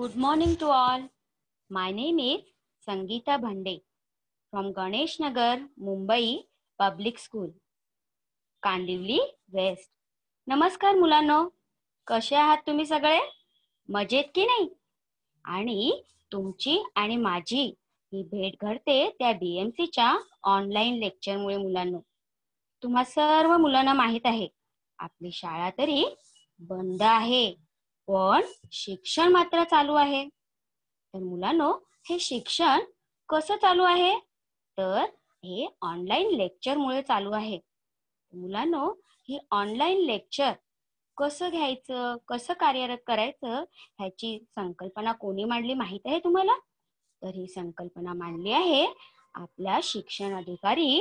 Good morning to all my name is Sangeeta Bhande from Ganesh Nagar Mumbai public school Kandivali west. नमस्कार मुलांनो कसे आहात तुम्ही सगळे मजेत की नाही आणि तुमची आणि माझी ही भेट घडते त्या बीएमसीच्या ऑनलाईन लेक्चरमुळे मुलांनो तुम्हा सर्व मुलांना माहीत आहे आपली शाळा तरी बंद आहे पण शिक्षण मात्र चालू आहे तर मुलांनो हे शिक्षण कसं चालू आहे तर हे ऑनलाईन लेक्चरमुळे चालू आहे मुलांनो हे ऑनलाईन लेक्चर कसं घ्यायचं कसं कार्यरत करायचं ह्याची संकल्पना कोणी मांडली माहित आहे तुम्हाला तर ही संकल्पना मांडली आहे आपल्या शिक्षण अधिकारी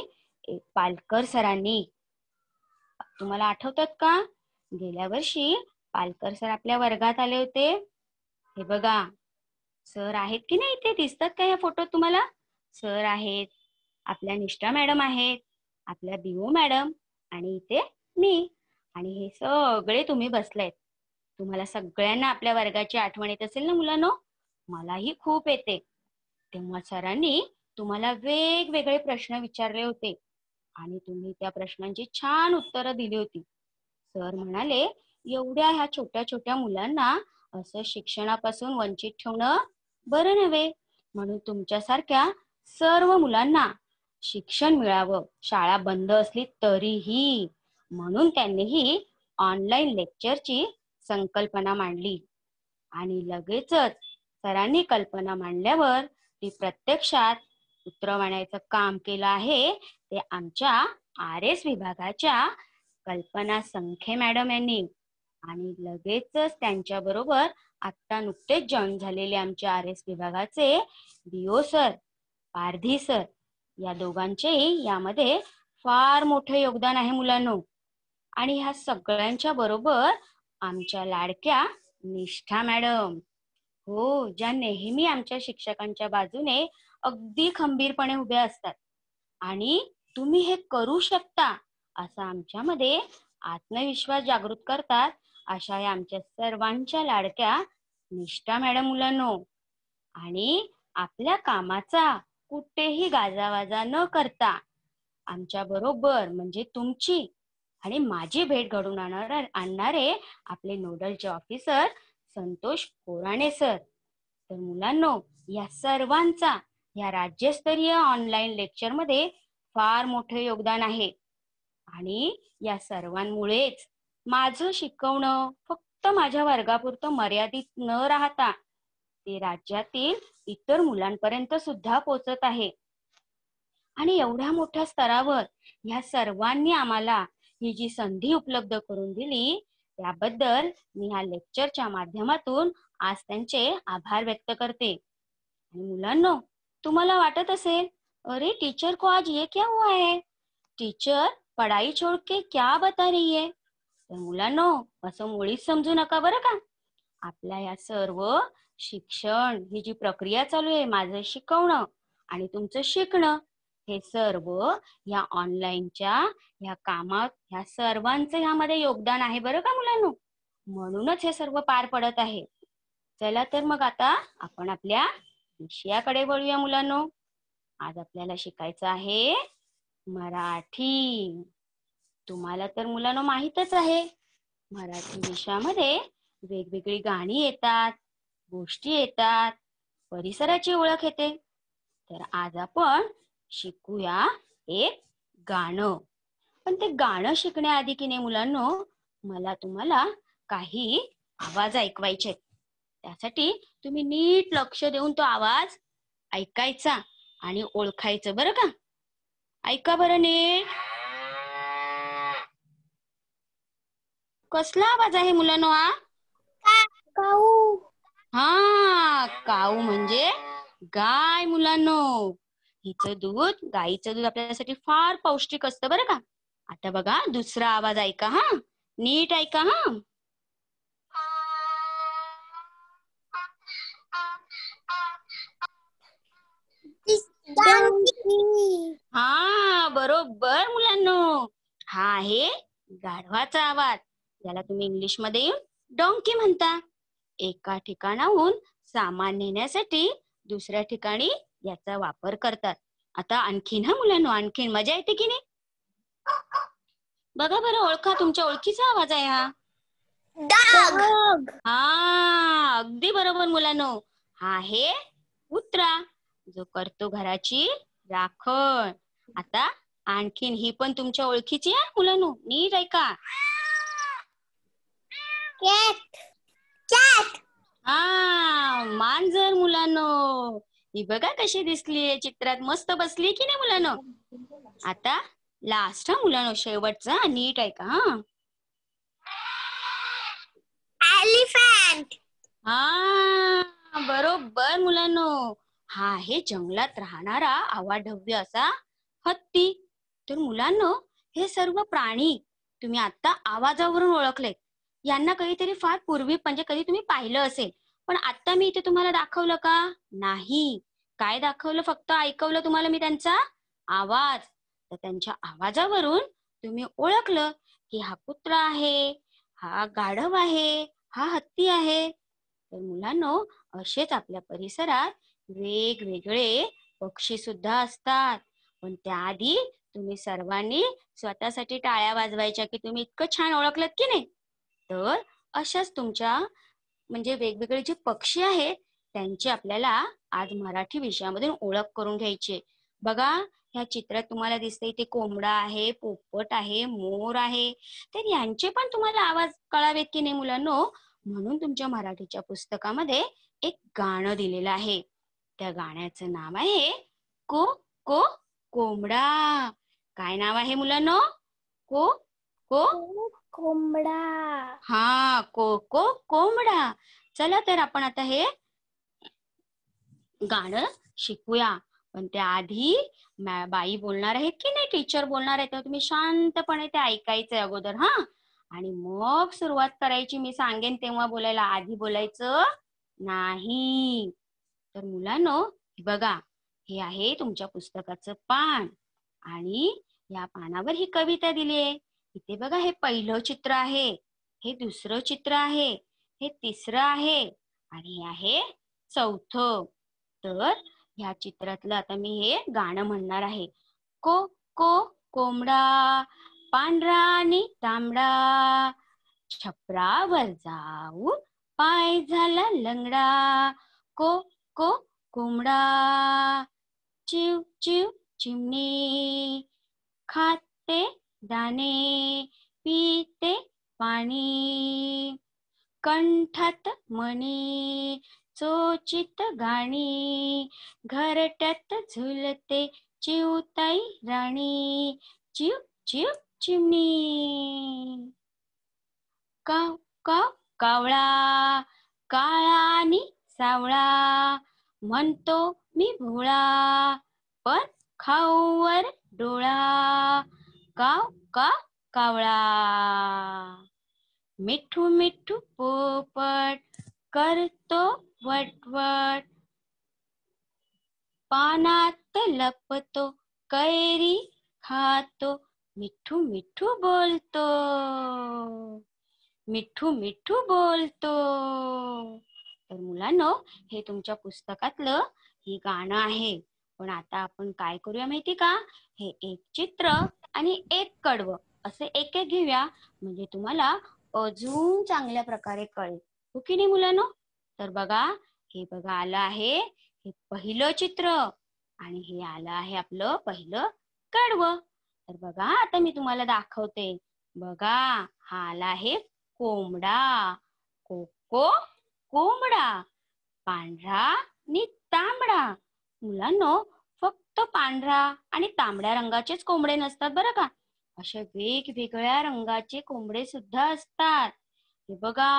पालकर सरांनी तुम्हाला आठवतात का गेल्या वर्षी पालकर सर आपल्या वर्गात आले होते हे बघा सर आहेत की नाही इथे दिसतात का या फोटोत तुम्हाला सर आहेत आपल्या निष्ठा मॅडम आहेत आपल्या बिओ मॅडम आणि इथे मी आणि हे सगळे तुम्ही बसलेत तुम्हाला सगळ्यांना आपल्या वर्गाची आठवण येत असेल ना मुलांनो मलाही खूप येते तेव्हा सरांनी तुम्हाला वेगवेगळे प्रश्न विचारले होते आणि तुम्ही त्या प्रश्नांची छान उत्तरं दिली होती सर म्हणाले एवढ्या ह्या छोट्या छोट्या मुलांना असं शिक्षणापासून वंचित ठेवणं बरं नव्हे म्हणून तुमच्यासारख्या सर्व मुलांना शिक्षण मिळावं शाळा बंद असली तरीही म्हणून त्यांनीही ऑनलाईन लेक्चरची संकल्पना मांडली आणि लगेचच सरांनी कल्पना मांडल्यावर ती प्रत्यक्षात उतरवण्याचं काम केलं आहे ते आमच्या आर एस विभागाच्या कल्पना संखे मॅडम यांनी आणि लगेचच बरोबर आत्ता नुकतेच जॉईन झालेले आमचे आर एस विभागाचे डीओ सर पारधी सर या दोघांचेही यामध्ये फार मोठे योगदान आहे मुलांनो आणि ह्या सगळ्यांच्या बरोबर आमच्या लाडक्या निष्ठा मॅडम हो ज्या नेहमी आमच्या शिक्षकांच्या बाजूने अगदी खंबीरपणे उभ्या असतात आणि तुम्ही हे करू शकता असा आमच्यामध्ये आत्मविश्वास जागृत करतात अशा या आमच्या सर्वांच्या लाडक्या निष्ठा मॅडम मुलांनो आणि आपल्या कामाचा कुठेही गाजावाजा न करता आमच्या बरोबर म्हणजे तुमची आणि माझी भेट घडून आणणार आणणारे आपले नोडलचे ऑफिसर संतोष कोराणे सर तर मुलांनो या सर्वांचा या राज्यस्तरीय ऑनलाईन लेक्चर मध्ये फार मोठे योगदान आहे आणि या सर्वांमुळेच माझं शिकवणं फक्त माझ्या वर्गापुरतं मर्यादित न राहता ते राज्यातील इतर मुलांपर्यंत सुद्धा पोचत आहे आणि एवढ्या मोठ्या स्तरावर या सर्वांनी आम्हाला ही जी संधी उपलब्ध करून दिली त्याबद्दल मी ह्या लेक्चरच्या माध्यमातून आज त्यांचे आभार व्यक्त करते आणि मुलांना तुम्हाला वाटत असेल अरे टीचर को आज ये क्या हुआ है टीचर पढ़ाई छोड़ के क्या बता रही है मुलांनो असं मुळीच समजू नका बरं का आपल्या या सर्व शिक्षण ही जी प्रक्रिया चालू आहे माझं शिकवणं आणि तुमचं शिकणं हे सर्व या ऑनलाईनच्या या कामात ह्या सर्वांचं ह्यामध्ये योगदान आहे बरं का मुलांनो म्हणूनच हे सर्व पार पडत आहे चला तर मग आता आपण आपल्या विषयाकडे वळूया मुलांनो आज आपल्याला शिकायचं आहे मराठी तुम्हाला तर मुलांना माहीतच आहे मराठी विषयामध्ये वेगवेगळी गाणी येतात गोष्टी येतात परिसराची ओळख येते तर आज आपण शिकूया एक गाणं पण ते गाणं शिकण्याआधी की नाही मुलांनो मला तुम्हाला काही आवाज ऐकवायचे त्यासाठी तुम्ही नीट लक्ष देऊन तो आवाज ऐकायचा आणि ओळखायचं बरं का ऐका बरं नीट कसला आवाज आहे मुलांनो हा काऊ हा काऊ म्हणजे गाय मुलांनो हिचं दूध गाईचं दूध आपल्यासाठी फार पौष्टिक असतं बरं का आता बघा दुसरा आवाज ऐका हा नीट ऐका हा हा बरोबर मुलांनो हा आहे गाढवाचा आवाज याला तुम्ही इंग्लिश मध्ये डोंकी म्हणता एका ठिकाणाहून सामान नेण्यासाठी दुसऱ्या ठिकाणी याचा वापर करतात आता आणखीन हा मुलांना आणखीन मजा येते की नाही बघा बरं ओळखा तुमच्या ओळखीचा आवाज आहे हा हा अगदी बरोबर मुलांनो हा आहे कुत्रा जो करतो घराची राखण आता आणखीन ही पण तुमच्या ओळखीची आहे मुलांनो नीट ऐका कॅट कॅट हा मांजर मुलांनो ही बघा कशी दिसली चित्रात मस्त बसली की नाही मुलांनो आता लास्ट हा मुलांनो शेवटचा नीट आहे का एलिफंट हा बरोबर मुलांनो हा हे जंगलात राहणारा आवाढव्य असा हत्ती तर मुलांनो हे सर्व प्राणी तुम्ही आता आवाजावरून ओळखलेत यांना काहीतरी फार पूर्वी म्हणजे कधी तुम्ही पाहिलं असेल पण आता मी इथे तुम्हाला दाखवलं का नाही काय दाखवलं फक्त ऐकवलं तुम्हाला मी त्यांचा आवाज तर त्यांच्या आवाजावरून तुम्ही ओळखलं की हा कुत्रा आहे हा गाढव आहे हा हत्ती आहे तर मुलांनो असेच आपल्या परिसरात वेगवेगळे पक्षी सुद्धा असतात पण त्याआधी तुम्ही सर्वांनी स्वतःसाठी टाळ्या वाजवायच्या की तुम्ही इतकं छान ओळखलत की नाही तर अशाच तुमच्या म्हणजे वेगवेगळे जे पक्षी आहेत त्यांची आपल्याला आज मराठी विषयामधून ओळख करून घ्यायची बघा ह्या चित्रात तुम्हाला दिसते ते कोंबडा आहे पोपट आहे मोर आहे तर यांचे पण तुम्हाला आवाज कळावेत की नाही मुलांनो म्हणून तुमच्या मराठीच्या पुस्तकामध्ये एक गाणं दिलेलं आहे त्या गाण्याचं नाव आहे को को कोंबडा काय नाव आहे मुलांनो को को कोंबडा हा को कोंबडा चला तर आपण आता हे गाणं शिकूया पण त्याआधी बाई बोलणार आहेत की नाही टीचर बोलणार आहे तेव्हा तुम्ही शांतपणे ते ऐकायचंय अगोदर हा आणि मग सुरुवात करायची मी सांगेन तेव्हा बोलायला आधी बोलायचं नाही तर मुलांनो बघा हे आहे तुमच्या पुस्तकाचं पान आणि या पानावर ही कविता दिली आहे इथे बघा हे पहिलं चित्र आहे हे दुसरं चित्र आहे हे तिसरं आहे आणि आहे चौथं तर ह्या चित्रातलं आता मी हे गाणं म्हणणार आहे को को कोंबडा पांढरा आणि तांबडा छपरावर जाऊ पाय झाला लंगडा को को कोंबडा चिव चिव चिमणी खाते दाने, पीते पाणी कंठत मणी चोचित गाणी घरटत झुलते चिवताई राणी चिव चिव चिमणी कव कव कावळा काळा आणि सावळा म्हणतो मी भोळा पण खाऊवर डोळा काव का कावळा मिठू मिठू पोपट करतो वटवट पानात लपतो कैरी खातो मिठू मिठू बोलतो मिठू मिठू बोलतो तर मुलांनो हे तुमच्या पुस्तकातलं हे गाणं आहे पण आता आपण काय करूया माहिती का हे एक चित्र आणि एक कडवं असे एक एक घेऊया म्हणजे तुम्हाला अजून चांगल्या प्रकारे कळेल हो की नाही मुलांनो तर बघा हे बघा आलं आहे हे पहिलं चित्र आणि हे आलं आहे आपलं पहिलं कडव, तर बघा आता मी तुम्हाला दाखवते बघा हा आला आहे कोंबडा कोको कोंबडा पांढरा आणि तांबडा मुलांनो पांढरा आणि तांबड्या रंगाचेच कोंबडे नसतात बरं का अशा वेगवेगळ्या रंगाचे कोंबडे सुद्धा असतात हे बघा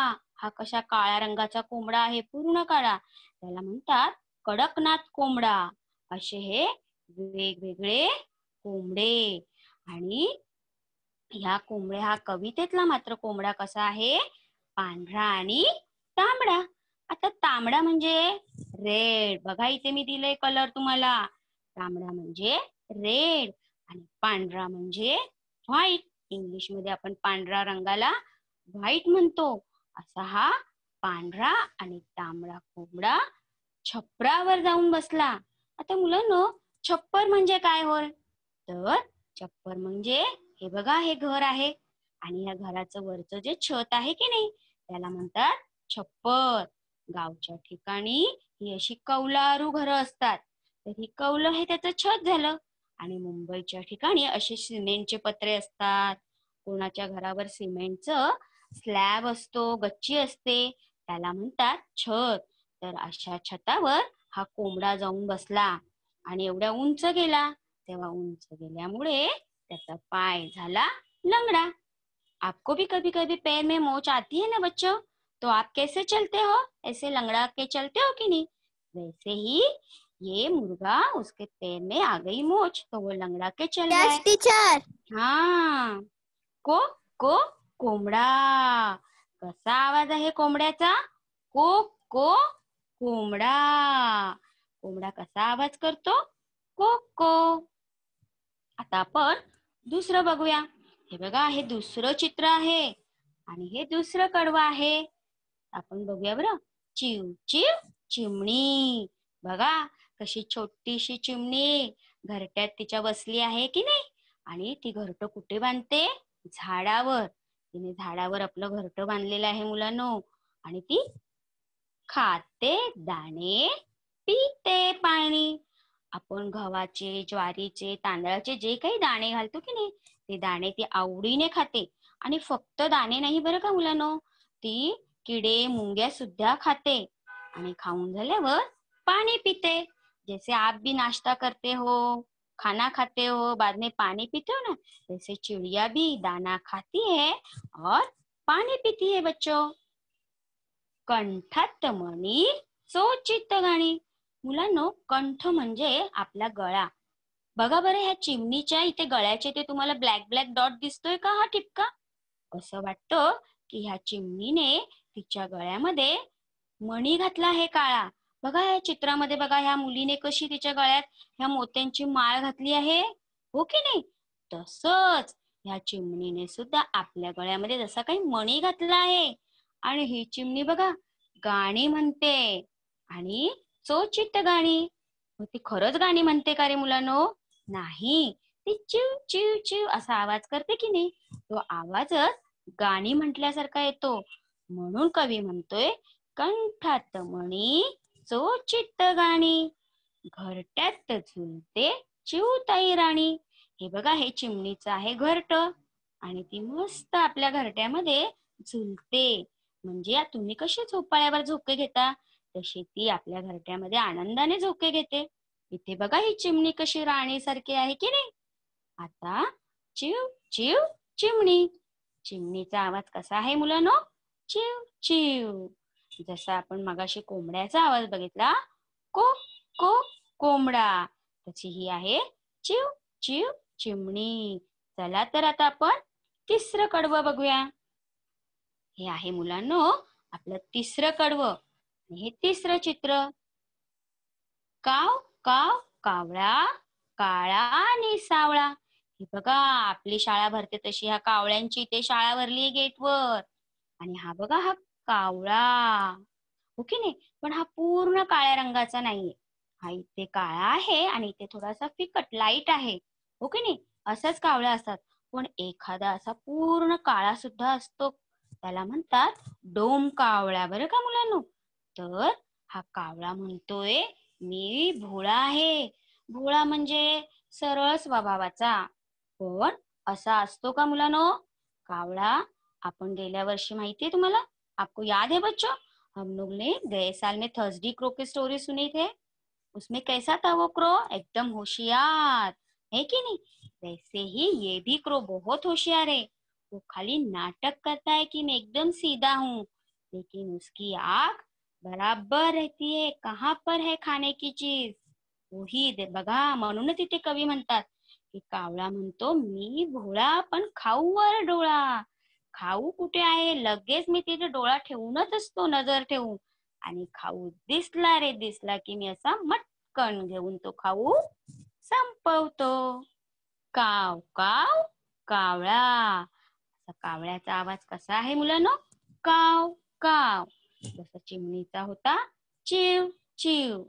हा कशा काळ्या रंगाचा कोंबडा आहे पूर्ण काळा त्याला म्हणतात कडकनाथ कोंबडा असे हे वेगवेगळे कोंबडे आणि ह्या कोंबडे हा कवितेतला मात्र कोंबडा कसा आहे पांढरा आणि तांबडा आता तांबडा म्हणजे रेड बघा इथे मी दिले कलर तुम्हाला तांबडा म्हणजे रेड आणि पांढरा म्हणजे व्हाईट इंग्लिश मध्ये आपण पांढरा रंगाला व्हाईट म्हणतो असा हा पांढरा आणि तांबडा कोंबडा छप्परावर जाऊन बसला आता मुलांनो छप्पर म्हणजे काय होय तर छप्पर म्हणजे हे बघा हे घर आहे आणि या घराचं वरचं जे छत आहे की नाही त्याला म्हणतात छप्पर गावच्या ठिकाणी ही अशी कौलारू घरं असतात तरी कौलं हे त्याचं छत झालं आणि मुंबईच्या ठिकाणी असे सिमेंटचे पत्रे असतात कोणाच्या घरावर सिमेंटचं स्लॅब असतो गच्ची असते त्याला म्हणतात छत तर अशा छतावर हा कोंबडा जाऊन बसला आणि एवढ्या उंच गेला तेव्हा उंच गेल्यामुळे त्याचा पाय झाला लंगडा आपको भी कभी कभी पैर में मोच आती है ना बच्चों तो आप कैसे चलते हो ऐसे लंगड़ा के चलते हो कि नहीं वैसे ही ये मुर्गा उसके पैर में आ गई मोच तो वो लंगड़ा के चल रहा yes, टीचर हाँ को को कोंबडा कसा आवाज आहे कोंबड्याचा को को कोंबडा कोंबडा कसा आवाज करतो को को आता आपण दुसरं बघूया हे बघा हे दुसरं चित्र आहे आणि हे दुसरं कडवं आहे आपण बघूया बरं चिव चिव चिमणी बघा कशी छोटीशी चिमणी घरट्यात तिच्या बसली आहे की नाही आणि ती घरट कुठे बांधते झाडावर तिने झाडावर आपलं घरट बांधलेलं आहे मुलांनो आणि ती खाते दाणे पिते पाणी आपण गव्हाचे ज्वारीचे तांदळाचे जे काही दाणे घालतो की नाही ते दाणे ती आवडीने खाते आणि फक्त दाणे नाही बरं का मुलांनो ती किडे मुंग्या सुद्धा खाते आणि खाऊन झाल्यावर पाणी पिते जैसे आप भी नाश्ता करते हो खाना खाते हो बाद में पानी पीते हो ना वैसे चिड़िया भी दाना खाती है और पाणी पीती है बच्चों कंठात मणी सोचित गाणी मुलांनो कंठ म्हणजे आपला गळा बघा बरं ह्या चिमणीच्या इथे गळ्याचे ते तुम्हाला ब्लॅक ब्लॅक डॉट दिसतोय का हा टिपका असं वाटतं की ह्या चिमणीने तिच्या गळ्यामध्ये मणी घातला आहे काळा बघा या चित्रामध्ये बघा ह्या मुलीने कशी तिच्या गळ्यात ह्या मोत्यांची माळ घातली आहे हो की नाही तसच ह्या चिमणीने सुद्धा आपल्या गळ्यामध्ये जसा काही मणी घातला आहे आणि ही चिमणी बघा गाणी म्हणते आणि चोचित गाणी ती खरंच गाणी म्हणते का रे मुलांनो नाही ती चिव चिव चिव असा आवाज करते की नाही तो आवाजच गाणी म्हटल्यासारखा येतो म्हणून कवी म्हणतोय कंठात मणी चो चित्त गाणी घरट्यात झुलते चिवताई राणी हे बघा हे चिमणीचं आहे घरट आणि ती मस्त आपल्या घरट्यामध्ये झुलते म्हणजे तुम्ही कसे झोपाळ्यावर झोके घेता तशी ती आपल्या घरट्यामध्ये आनंदाने झोके घेते इथे बघा ही चिमणी कशी राणी सारखी आहे की नाही आता चिव चिव चिमणी चिमणीचा आवाज कसा आहे मुलांनो चिव चिव जसा आपण मगाशी कोंबड्याचा आवाज बघितला को को कोंबडा तशी ही आहे चिव चिव चिमणी चला तर आता आपण तिसरं कडवं बघूया हे आहे मुलांनो आपलं तिसरं कडवं हे तिसरं चित्र काव काव कावळा काळा आणि सावळा हे बघा आपली शाळा भरते तशी ह्या कावळ्यांची ते शाळा भरली गेटवर आणि हा बघा हा कावळा ओके हो ने पण हा पूर्ण काळ्या रंगाचा नाहीये हा इथे काळा आहे आणि इथे थोडासा फिकट लाईट आहे ओके हो ने असाच कावळ्या असतात पण एखादा असा पूर्ण काळा सुद्धा असतो त्याला म्हणतात डोम कावळा बरं का मुलांनो तर हा कावळा म्हणतोय मी भोळा आहे भोळा म्हणजे सरळ स्वभावाचा पण असा असतो का मुलांनो कावळा आपण गेल्या वर्षी माहितीये तुम्हाला आपको याद है बच्चों हम लोग ने गए साल में थर्सडे क्रो की स्टोरी सुनी थे उसमें कैसा था वो क्रो एकदम होशियार है कि नहीं वैसे ही ये भी क्रो बहुत होशियार है वो खाली नाटक करता है कि मैं एकदम सीधा हूँ लेकिन उसकी आग बराबर रहती है कहाँ पर है खाने की चीज वही बगा म्हणून तिथे कवि म्हणतात की कावळा म्हणतो मी भोळा पण खाऊ वर डोळा खाऊ कुठे आहे लगेच मी तिथे डोळा ठेवूनच असतो नजर ठेवून आणि खाऊ दिसला रे दिसला की मी असा मटकन घेऊन तो खाऊ संपवतो काव काव कावळा कावळ्याचा आवाज कसा आहे मुलांनो काव काव जसा चिमणीचा होता चिव चिव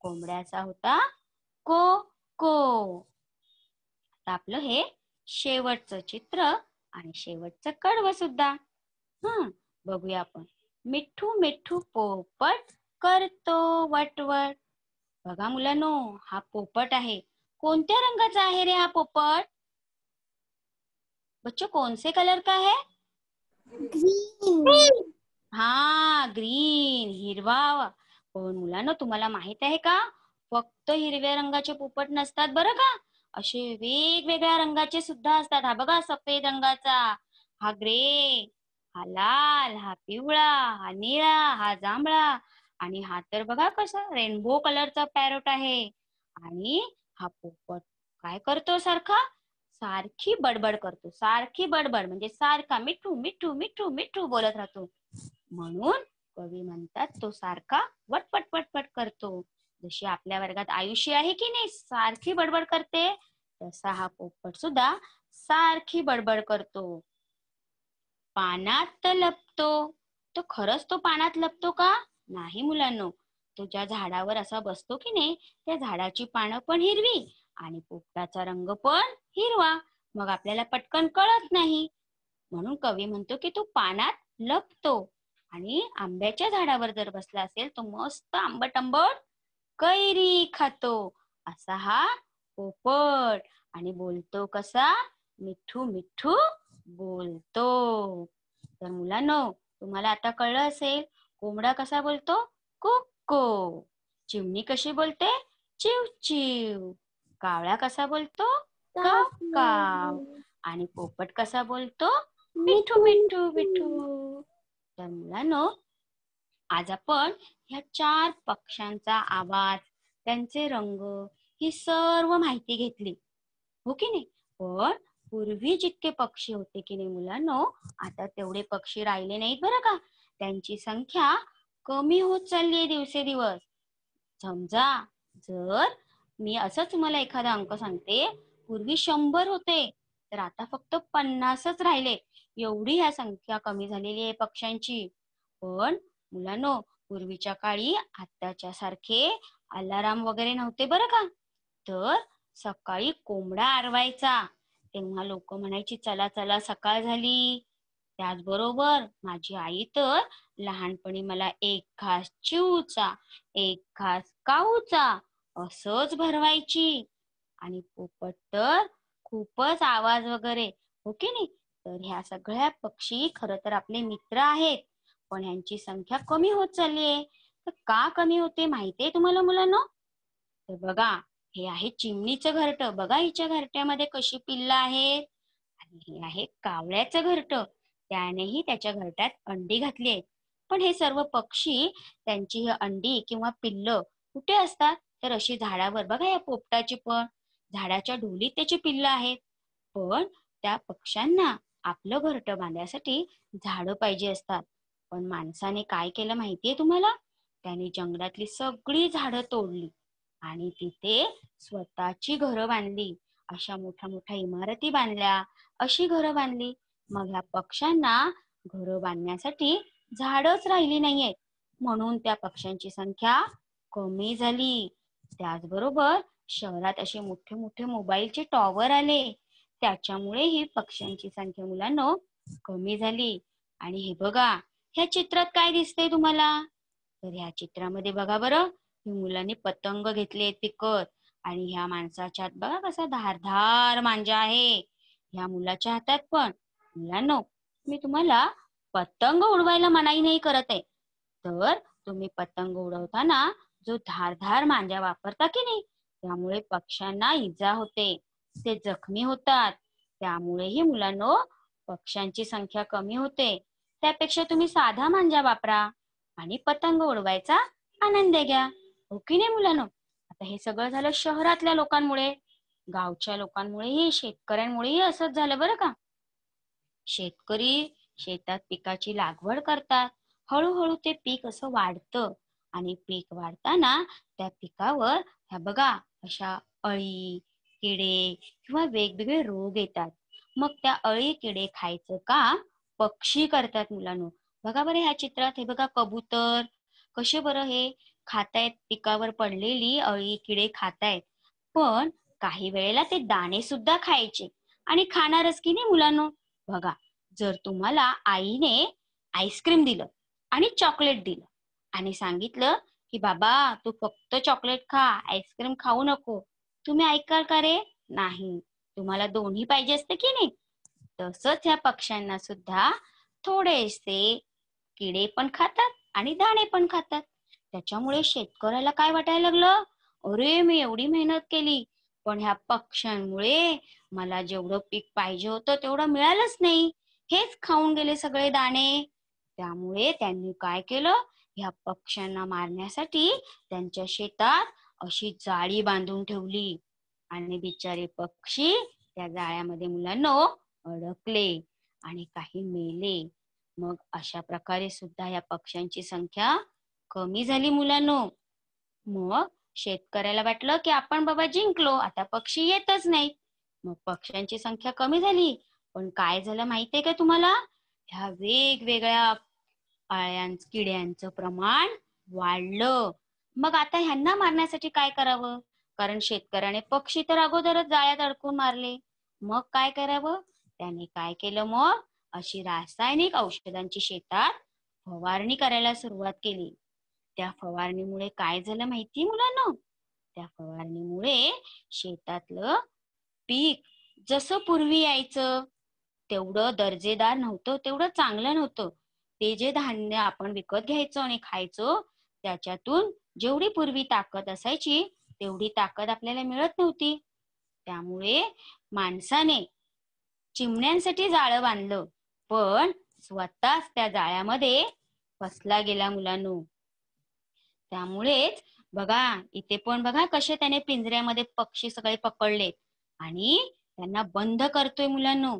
कोंबड्याचा होता को को आता आपलं हे शेवटचं चित्र आणि शेवटचं कडवं सुद्धा हम्म बघूया आपण मिठू मिठ्ठू पोपट करतो वटवट बघा मुलांनो हा पोपट आहे कोणत्या रंगाचा आहे रे हा पोपट बच्चो कोणसे कलर का है ग्रीन हा ग्रीन हिरवा पण मुलांनो तुम्हाला माहित आहे का फक्त हिरव्या रंगाचे पोपट नसतात बरं का असे वेगवेगळ्या रंगाचे सुद्धा असतात हा बघा सफेद रंगाचा हा ग्रे हा लाल हा पिवळा हा निळा हा जांभळा आणि हा तर बघा कसा रेनबो कलरचा पॅरोट आहे आणि हा पोपट काय करतो सारखा सारखी बडबड करतो सारखी बडबड म्हणजे सारखा मिठू मिठू मिठू मिठू बोलत राहतो म्हणून कवी म्हणतात तो सारखा वटपट पटपट करतो जशी आपल्या वर्गात आयुषी आहे की नाही सारखी बडबड करते तसा हा पोपट सुद्धा सारखी बडबड करतो पानात लपतो तो खरंच तो पानात लपतो का नाही मुलांनो तो ज्या झाडावर असा बसतो की नाही त्या झाडाची पानं पण हिरवी आणि पोपटाचा रंग पण हिरवा मग आपल्याला पटकन कळत नाही म्हणून कवी म्हणतो की तो पानात लपतो आणि आंब्याच्या झाडावर जर बसला असेल तो मस्त आंबट आंबट कैरी खातो असा हा पोपट आणि बोलतो कसा मिठू मिठू बोलतो तर मुलांनो तुम्हाला आता कळलं असेल कोंबडा कसा बोलतो कुक्को चिमणी कशी बोलते चिव चिव कावळा कसा बोलतो काव काव आणि पोपट कसा बोलतो मिठू मिठू मिठू तर मुलांनो आज आपण ह्या चार पक्ष्यांचा आवाज त्यांचे रंग ही सर्व माहिती घेतली हो की नाही पण पूर्वी जितके पक्षी होते की नाही मुलांना आता तेवढे पक्षी राहिले नाहीत बरं का त्यांची संख्या कमी होत चालली आहे दिवसेदिवस समजा जर मी असंच मला एखादा अंक सांगते पूर्वी शंभर होते तर आता फक्त पन्नासच राहिले एवढी ह्या संख्या कमी झालेली आहे पक्ष्यांची पण मुलांनो पूर्वीच्या काळी आत्ताच्या सारखे अलाराम वगैरे नव्हते बर का तर सकाळी कोंबडा आरवायचा तेव्हा लोक म्हणायची चला चला सकाळ झाली त्याचबरोबर माझी आई तर लहानपणी मला एक घास चिऊचा एक घास काऊचा असच भरवायची आणि पोपट तर खूपच आवाज वगैरे हो की नाही तर ह्या सगळ्या पक्षी खर तर आपले मित्र आहेत पण ह्यांची संख्या कमी होत चालली आहे तर का कमी होते माहितीये तुम्हाला मुलांना तर बघा हे आहे चिमणीचं घरट बघा हिच्या घरट्यामध्ये कशी पिल्ल आहेत आणि हे आहे कावळ्याचं घरट त्यानेही त्याच्या घरट्यात अंडी घातली आहेत पण हे सर्व पक्षी त्यांची ही अंडी किंवा पिल्ल कुठे असतात तर अशी झाडावर बघा या पोपटाची पण झाडाच्या ढोलीत त्याची पिल्ल आहेत पण त्या पक्ष्यांना आपलं घरट बांधण्यासाठी झाडं पाहिजे असतात पण माणसाने काय केलं माहितीये तुम्हाला त्याने जंगलातली सगळी झाडं तोडली आणि तिथे स्वतःची घरं बांधली अशा मोठ्या मोठ्या इमारती बांधल्या अशी घरं बांधली मग ह्या पक्ष्यांना घरं बांधण्यासाठी झाडच राहिली नाहीयेत म्हणून त्या पक्ष्यांची संख्या कमी झाली त्याचबरोबर शहरात असे मोठे मोठे मोबाईलचे टॉवर आले त्याच्यामुळे ही पक्ष्यांची संख्या मुलांना कमी झाली आणि हे बघा ह्या चित्रात काय दिसतंय तुम्हाला तर ह्या चित्रामध्ये बघा बरं मुलांनी पतंग घेतले पिकत आणि ह्या माणसाच्या हात बघा कसा धारधार मांजा आहे ह्या मुलाच्या हातात पण मुलांनो मी तुम्हाला पतंग उडवायला मनाई नाही करत आहे तर तुम्ही पतंग उडवताना जो धारधार मांजा वापरता की नाही त्यामुळे पक्ष्यांना इजा होते ते जखमी होतात त्यामुळेही मुलांनो पक्ष्यांची संख्या कमी होते त्यापेक्षा तुम्ही साधा मांजा वापरा आणि पतंग उडवायचा आनंद घ्या हो की नाही मुलांनो आता हे सगळं झालं शहरातल्या लोकांमुळे गावच्या लोकांमुळेही शेतकऱ्यांमुळेही असंच झालं बरं का शेतकरी शेतात पिकाची लागवड करतात हळूहळू ते पीक असं वाढतं आणि पीक वाढताना त्या पिकावर ह्या बघा अशा अळी किडे किंवा वेगवेगळे रोग येतात मग त्या अळी किडे खायचं का पक्षी करतात मुलांनो बघा बरं ह्या चित्रात हे बघा कबूतर कसे बरं हे खातायत पिकावर पडलेली अळी किडे खातायत पण काही वेळेला ते दाणे सुद्धा खायचे आणि खाणारच की नाही मुलांनो बघा जर तुम्हाला आईने आईस्क्रीम दिलं आणि चॉकलेट दिलं आणि सांगितलं की बाबा तू फक्त चॉकलेट खा आईस्क्रीम खाऊ नको तुम्ही ऐकाल का रे नाही तुम्हाला दोन्ही पाहिजे असते की नाही तसंच ह्या पक्ष्यांना सुद्धा थोडेसे किडे पण खातात आणि दाणे पण खातात त्याच्यामुळे शेतकऱ्याला काय वाटायला लागलं अरे मी एवढी मेहनत केली पण ह्या पक्ष्यांमुळे मला जेवढं पीक पाहिजे होतं तेवढं मिळालंच नाही हेच खाऊन गेले सगळे दाणे त्यामुळे त्यांनी काय केलं ह्या पक्ष्यांना मारण्यासाठी त्यांच्या शेतात अशी जाळी बांधून ठेवली आणि बिचारे पक्षी त्या जाळ्यामध्ये मुलांना अडकले आणि काही मेले मग अशा प्रकारे सुद्धा या पक्ष्यांची संख्या कमी झाली मुलांनो मग शेतकऱ्याला वाटलं की आपण बाबा जिंकलो आता पक्षी येतच नाही मग पक्ष्यांची संख्या कमी झाली पण काय झालं माहितीये का तुम्हाला ह्या वेगवेगळ्या आळ्यांच किड्यांचं प्रमाण वाढलं मग आता ह्यांना मारण्यासाठी काय करावं कारण शेतकऱ्याने पक्षी तर अगोदरच जाळ्यात अडकून मारले मग काय करावं त्यांनी काय केलं मग अशी रासायनिक औषधांची शेतात फवारणी करायला सुरुवात केली त्या फवारणीमुळे काय झालं माहिती मुलांना त्या फवारणीमुळे शेतातलं पीक जसं पूर्वी यायचं तेवढं दर्जेदार नव्हतं तेवढं चांगलं नव्हतं ते जे धान्य आपण विकत घ्यायचो आणि खायचो त्याच्यातून जेवढी पूर्वी ताकद असायची तेवढी ताकद आपल्याला मिळत नव्हती त्यामुळे माणसाने चिमण्यांसाठी जाळं बांधलं पण स्वतःच त्या जाळ्यामध्ये फसला गेला मुलांनो त्यामुळेच बघा इथे पण बघा कसे त्याने पिंजऱ्यामध्ये पक्षी सगळे पकडले आणि त्यांना बंद करतोय मुलांनो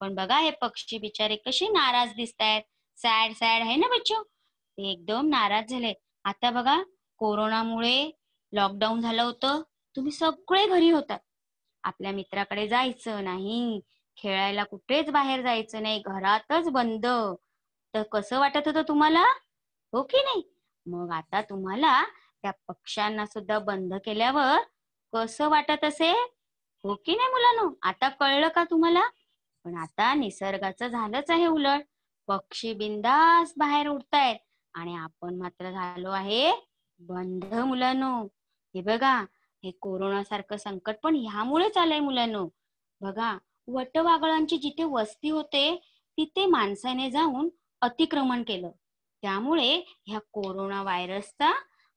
पण बघा हे पक्षी बिचारे कसे नाराज दिसतायत सॅड सॅड आहे ना बच्चो ते एकदम नाराज झाले आता बघा कोरोनामुळे लॉकडाऊन झालं होतं तुम्ही सगळे घरी होतात आपल्या मित्राकडे जायचं नाही खेळायला कुठेच बाहेर जायचं नाही घरातच बंद तर कसं वाटत होतं तुम्हाला हो की नाही मग आता तुम्हाला त्या पक्ष्यांना सुद्धा बंद केल्यावर कसं वाटत असे हो की नाही मुलांनो आता कळलं का तुम्हाला पण आता निसर्गाचं झालंच आहे उलट पक्षी बिंदास बाहेर उडतायत आणि आपण मात्र झालो आहे बंद मुलांनो हे बघा हे कोरोना सारखं संकट पण ह्यामुळेच आलंय मुलांनो बघा वटवागळांची जिथे वस्ती होते तिथे माणसाने जाऊन अतिक्रमण केलं त्यामुळे ह्या कोरोना व्हायरसचा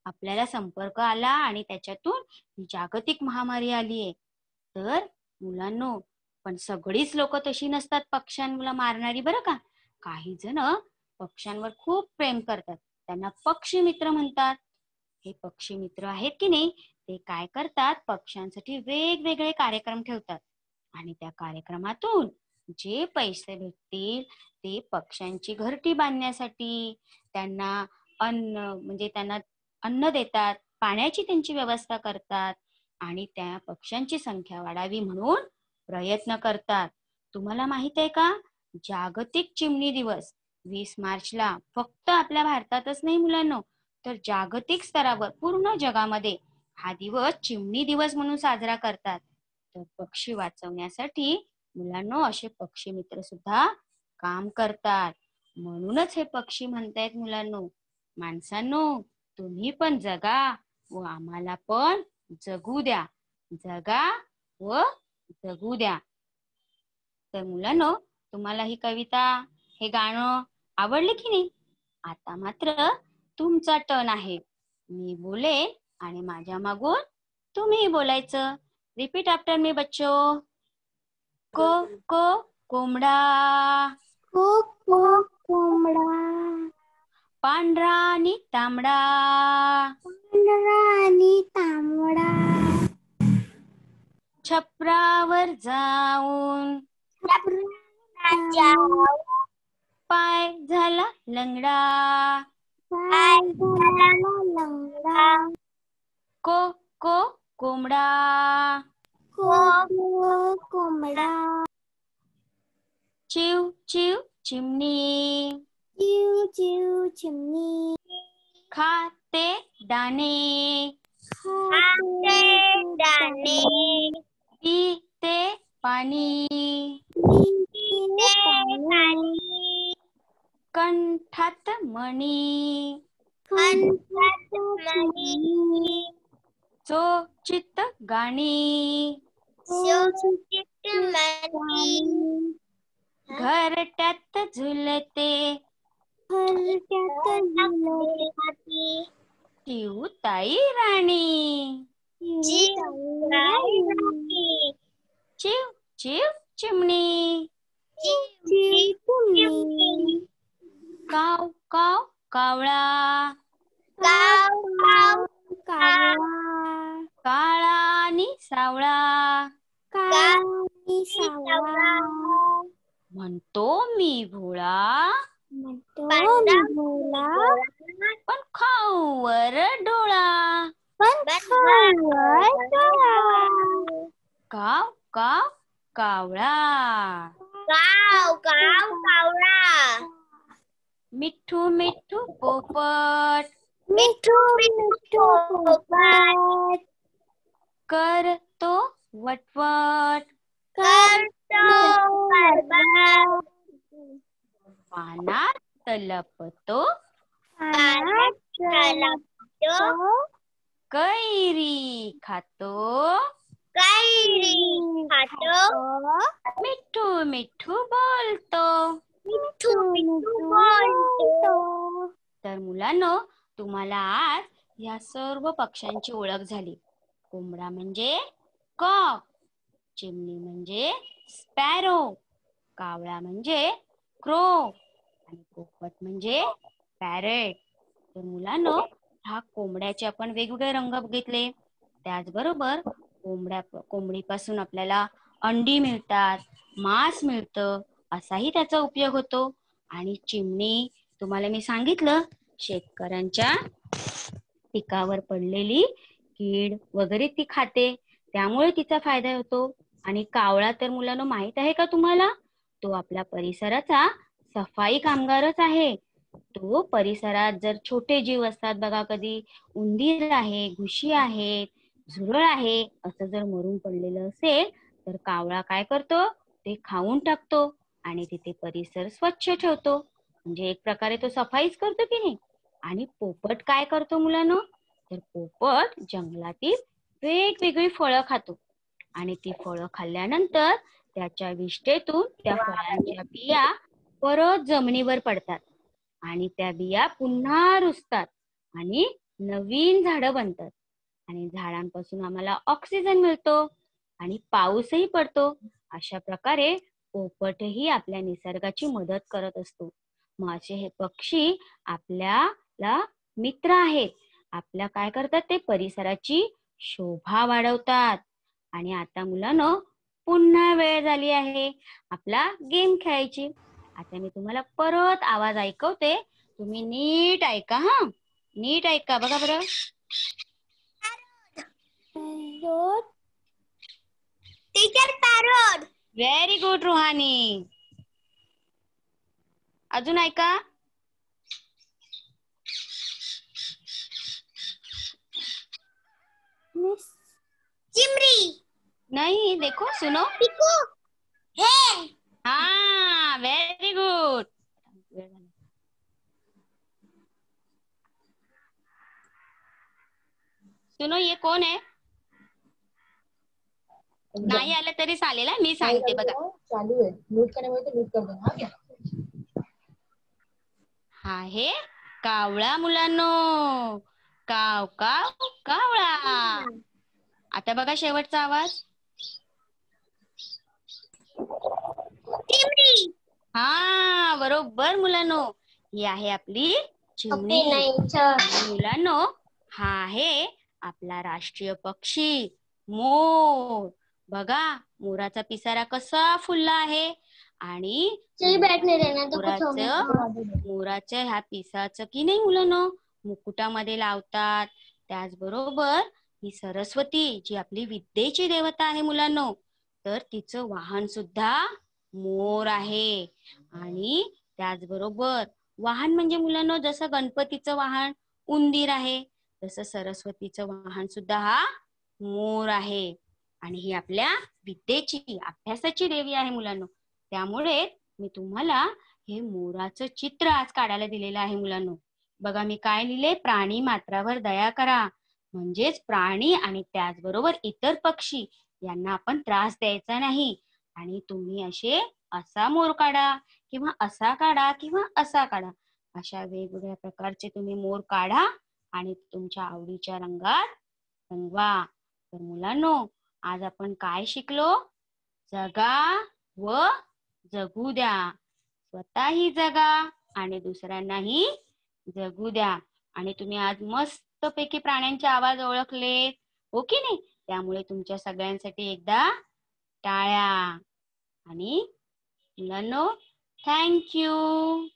आपल्याला संपर्क आला आणि त्याच्यातून जागतिक महामारी आली आहे तर मुलांनो पण सगळीच लोक तशी नसतात पक्ष्यांना मारणारी बरं का काही जण पक्ष्यांवर खूप प्रेम करतात त्यांना पक्षी मित्र म्हणतात हे पक्षी मित्र आहेत की नाही ते काय करतात पक्ष्यांसाठी वेगवेगळे कार्यक्रम ठेवतात आणि त्या कार्यक्रमातून जे पैसे भेटतील ते पक्ष्यांची घरटी बांधण्यासाठी त्यांना अन्न म्हणजे त्यांना अन्न देतात पाण्याची त्यांची व्यवस्था करतात आणि त्या पक्ष्यांची संख्या वाढावी म्हणून प्रयत्न करतात तुम्हाला माहित आहे का जागतिक चिमणी दिवस वीस मार्चला फक्त आपल्या भारतातच नाही मुलांना तर जागतिक स्तरावर पूर्ण जगामध्ये हा दिवस चिमणी दिवस म्हणून साजरा करतात तर पक्षी वाचवण्यासाठी मुलांना असे पक्षी मित्र सुद्धा काम करतात म्हणूनच हे पक्षी म्हणतायत मुलांनो माणसांनो तुम्ही पण जगा व आम्हाला पण जगू द्या जगा व जगू द्या तर मुलांनो तुम्हाला ही कविता हे गाणं आवडले की नाही आता मात्र तुमचा टर्न आहे मी बोले आणि माझ्या मागून तुम्ही बोलायचं रिपीट आफ्टर मी बच्चो को को कोंबडा को को कोंबडा पांढरा आणि तांबडा पांढरा आणि तांबडा छपरावर जाऊन पाय झाला लंगडा पाय झाला लंगडा को को कोंबडा कोंबडा चिव चिव चिमणी चिव चिव चिमणी खाते दाणे खाते दाणे पीते पाणी पिते पाणी कंठात मणी कंठात मणी सो चित्त गाणी घरट्यात झुलते तिऊ ताई राणी चिव चिव चिमणी काव काव कावळा काव काव कावळा Kara ni saura. Kara ni saura. Mantomi bhula. Mantomi bhula. Pan khawar dola. Pan khawar dola. Kaw kaw kawra. Kaw kaw kawra. मिठू मिठू पोपट मिठू मिठू पोपट करतो वटवट करतो पानात तलपतो कैरी खातो कैरी खातो मिठू मिठू बोलतो मिठू तर मुलांनो तुम्हाला आज या सर्व पक्ष्यांची ओळख झाली कोंबडा म्हणजे कॉक चिमणी म्हणजे स्पॅरो कावळा म्हणजे क्रो आणि पोपट म्हणजे पॅरेट तर मुलांना हा कोंबड्याचे आपण वेगवेगळे रंग बघितले त्याचबरोबर कोंबड्या कोंबडीपासून आपल्याला अंडी मिळतात मांस मिळतं असाही त्याचा उपयोग होतो आणि चिमणी तुम्हाला मी सांगितलं शेतकऱ्यांच्या पिकावर पडलेली कीड वगैरे ती खाते त्यामुळे तिचा फायदा होतो आणि कावळा तर मुलांना माहित आहे का तुम्हाला तो आपल्या परिसराचा सफाई कामगारच आहे तो परिसरात जर छोटे जीव असतात बघा कधी उंदीर आहे घुशी आहे झुरळ आहे असं जर मरून पडलेलं असेल तर कावळा काय करतो ते खाऊन टाकतो आणि तिथे परिसर स्वच्छ ठेवतो म्हणजे एक प्रकारे तो सफाईच करतो की नाही आणि पोपट काय करतो मुलांनो तर पोपट जंगलातील वेगवेगळी फळं खातो आणि ती फळं खाल्ल्यानंतर त्याच्या विष्ठेतून त्या फळांच्या बिया परत जमिनीवर पडतात आणि त्या बिया पुन्हा रुजतात आणि नवीन झाडं बनतात आणि झाडांपासून आम्हाला ऑक्सिजन मिळतो आणि पाऊसही पडतो अशा प्रकारे पोपटही आपल्या निसर्गाची मदत करत असतो मग असे हे पक्षी आपल्याला मित्र आहेत आपल्या काय करतात ते परिसराची शोभा वाढवतात आणि आता मुलांना पुन्हा वेळ झाली आहे आपला गेम खेळायची आता मी तुम्हाला परत आवाज ऐकवते तुम्ही नीट ऐका हा नीट ऐका बघा बरं टीचर पॅरोड व्हेरी गुड रुहानी अजून ऐका es? Jimri. नहीं देखो सुनो पिकू है हाँ वेरी गुड सुनो ये कोण है? नाही आलं तरी चालेल मी सांगते बघा चालू है म्यूट करने में तो म्यूट कर देना हाँ क्या हा हे कावळा मुलांनो काव काव कावळा आता बघा शेवटचा आवाज हा बरोबर मुलांनो ही आहे आपली चिमणी मुलांनो हा आहे आपला राष्ट्रीय पक्षी मोर बघा मोराचा पिसारा कसा फुलला आहे आणि मोराचं मोराचं ह्या पिसाचं की नाही मुलांनो मुकुटामध्ये लावतात त्याचबरोबर ही सरस्वती जी आपली विद्येची देवता आहे मुलांना तर तिचं वाहन सुद्धा मोर आहे आणि त्याचबरोबर वाहन म्हणजे मुलांना जसं गणपतीचं वाहन उंदीर आहे तसं सरस्वतीचं वाहन सुद्धा हा मोर आहे आणि ही आपल्या विद्येची अभ्यासाची देवी आहे मुलांना त्यामुळे मी तुम्हाला हे मोराचं चित्र आज काढायला दिलेलं आहे मुलांना बघा मी काय लिहिले प्राणी मात्रावर दया करा म्हणजेच प्राणी आणि त्याचबरोबर इतर पक्षी यांना आपण त्रास द्यायचा नाही आणि तुम्ही असे असा मोर काढा किंवा असा काढा किंवा असा काढा अशा वेगवेगळ्या प्रकारचे तुम्ही मोर काढा आणि तुमच्या आवडीच्या रंगात रंगवा तर मुलांनो आज आपण काय शिकलो जगा व जगू द्या स्वतःही जगा आणि दुसऱ्यांनाही जगू द्या आणि तुम्ही आज मस्तपैकी प्राण्यांचे आवाज ओळखले हो की नाही त्यामुळे तुमच्या सगळ्यांसाठी एकदा टाळ्या आणि मुलांना थँक्यू